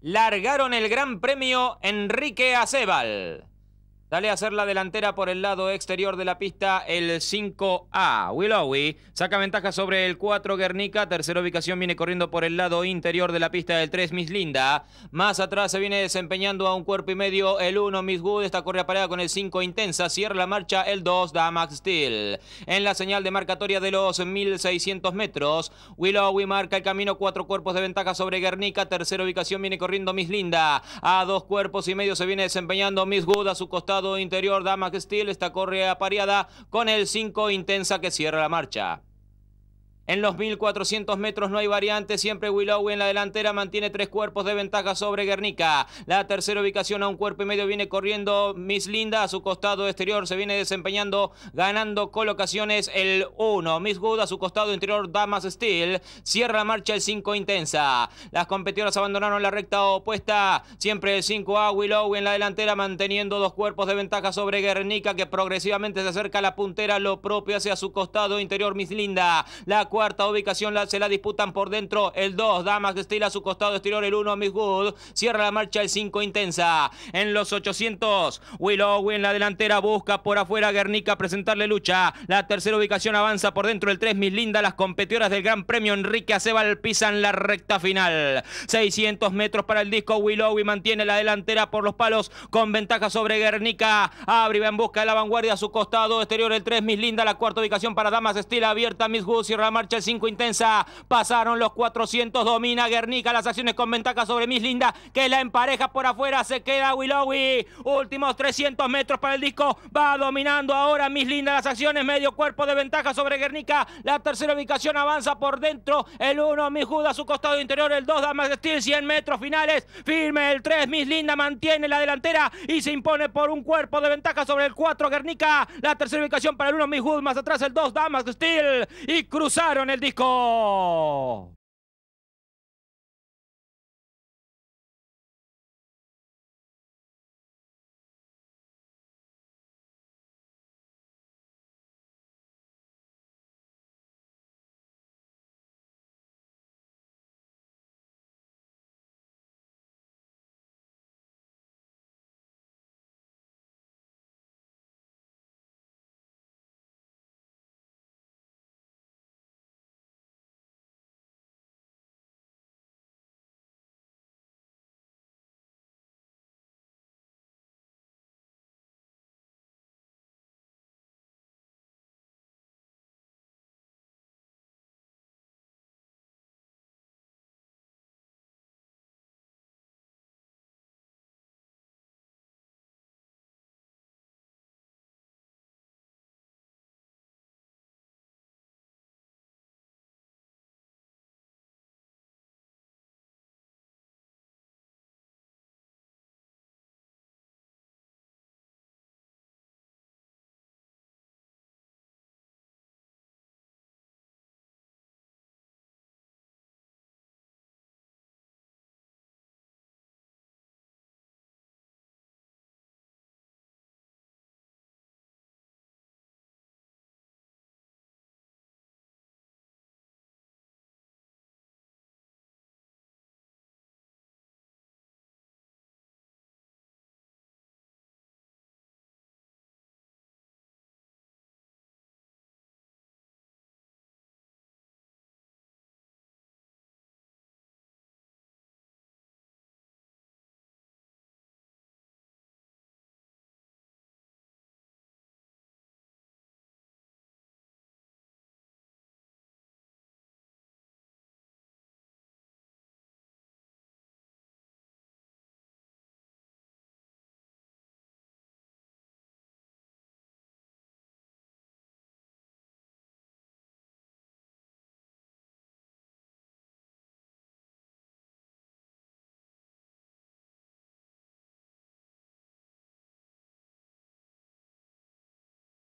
largaron el Gran Premio Enrique Acebal. Dale a hacer la delantera por el lado exterior de la pista el 5A. Willowy saca ventaja sobre el 4 Guernica. Tercera ubicación viene corriendo por el lado interior de la pista el 3 Miss Linda. Más atrás se viene desempeñando a un cuerpo y medio el 1 Miss Good. Esta corre parada con el 5 Intensa. Cierra la marcha el 2 Damax Steel. En la señal de marcatoria de los 1600 metros, Willowy marca el camino. Cuatro cuerpos de ventaja sobre Guernica. Tercera ubicación viene corriendo Miss Linda. A dos cuerpos y medio se viene desempeñando Miss Wood, a su costado interior Dama Steel, esta correa apareada con el 5 intensa que cierra la marcha. En los 1400 metros no hay variante, siempre Willow en la delantera mantiene tres cuerpos de ventaja sobre Guernica. La tercera ubicación a un cuerpo y medio viene corriendo Miss Linda, a su costado exterior se viene desempeñando, ganando colocaciones el 1. Miss Good a su costado interior, Damas Steel, cierra marcha el 5 intensa. Las competidoras abandonaron la recta opuesta, siempre el 5A Willow en la delantera manteniendo dos cuerpos de ventaja sobre Guernica que progresivamente se acerca a la puntera, lo propio hacia su costado interior Miss Linda. La cuarta ubicación la, se la disputan por dentro el 2, Damas Steel a su costado exterior el 1, Miss Good, cierra la marcha el 5, Intensa, en los 800, Willow en la delantera busca por afuera Guernica presentarle lucha, la tercera ubicación avanza por dentro el 3, Miss Linda, las competidoras del Gran Premio Enrique Acebal pisan la recta final, 600 metros para el disco, Willow y mantiene la delantera por los palos con ventaja sobre Guernica, y va en busca de la vanguardia a su costado exterior el 3, Miss Linda, la cuarta ubicación para Damas Estila abierta, Miss Good cierra la marcha el 5 intensa. Pasaron los 400, domina Guernica las acciones con ventaja sobre Miss Linda, que la empareja por afuera, se queda Willowy. Últimos 300 metros para el disco, va dominando ahora Miss Linda las acciones, medio cuerpo de ventaja sobre Guernica. La tercera ubicación avanza por dentro, el 1 Miss a su costado interior, el 2 Damas de Steel, 100 metros finales, firme el 3 Miss Linda mantiene la delantera y se impone por un cuerpo de ventaja sobre el 4 Guernica. La tercera ubicación para el 1 Miss Judas, más atrás el 2 Damas de Steel y cruzaron en el disco.